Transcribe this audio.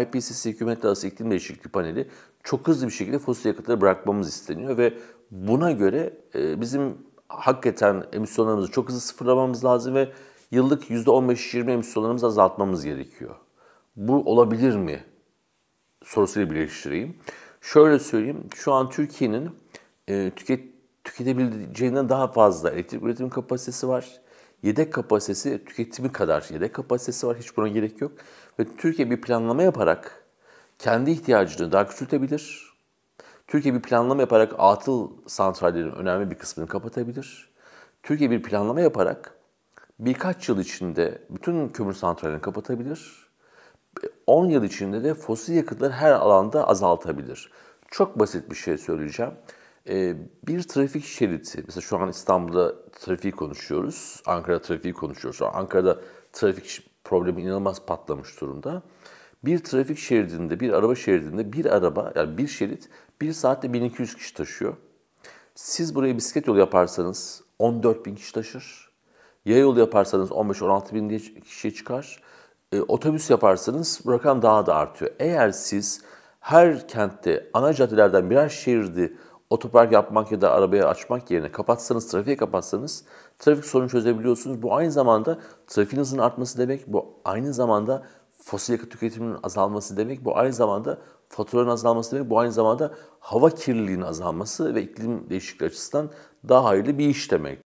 IPCC Hükümetler Arası İklim Değişikliği Paneli çok hızlı bir şekilde fosil yakıtları bırakmamız isteniyor ve buna göre e, bizim hakikaten emisyonlarımızı çok hızlı sıfırlamamız lazım ve yıllık %15-20 emisyonlarımızı azaltmamız gerekiyor. Bu olabilir mi? sorusuyla birleştireyim. Şöyle söyleyeyim, şu an Türkiye'nin e, tüket, tüketebileceğinden daha fazla elektrik üretim kapasitesi var yedek kapasitesi tüketimi kadar yedek kapasitesi var. Hiç buna gerek yok. Ve Türkiye bir planlama yaparak kendi ihtiyacını daha küçültebilir. Türkiye bir planlama yaparak atıl santrallerin önemli bir kısmını kapatabilir. Türkiye bir planlama yaparak birkaç yıl içinde bütün kömür santrallerini kapatabilir. 10 yıl içinde de fosil yakıtları her alanda azaltabilir. Çok basit bir şey söyleyeceğim. Ee, bir trafik şeridi, mesela şu an İstanbul'da trafiği konuşuyoruz, Ankara trafiği konuşuyoruz. Ankara'da trafik problemi inanılmaz patlamış durumda. Bir trafik şeridinde, bir araba şeridinde bir araba, yani bir şerit bir saatte 1200 kişi taşıyor. Siz buraya bisiklet yolu yaparsanız 14 bin kişi taşır. Yay yolu yaparsanız 15-16 bin kişi çıkar. E, otobüs yaparsanız rakam daha da artıyor. Eğer siz her kentte ana caddelerden birer şeridi Otopark yapmak ya da arabaya açmak yerine kapatsanız, trafiği kapatsanız trafik sorunu çözebiliyorsunuz. Bu aynı zamanda trafiğin hızının artması demek, bu aynı zamanda fosil yakıt tüketiminin azalması demek, bu aynı zamanda faturanın azalması demek, bu aynı zamanda hava kirliliğinin azalması ve iklim değişikliği açısından daha hayırlı bir iş demek.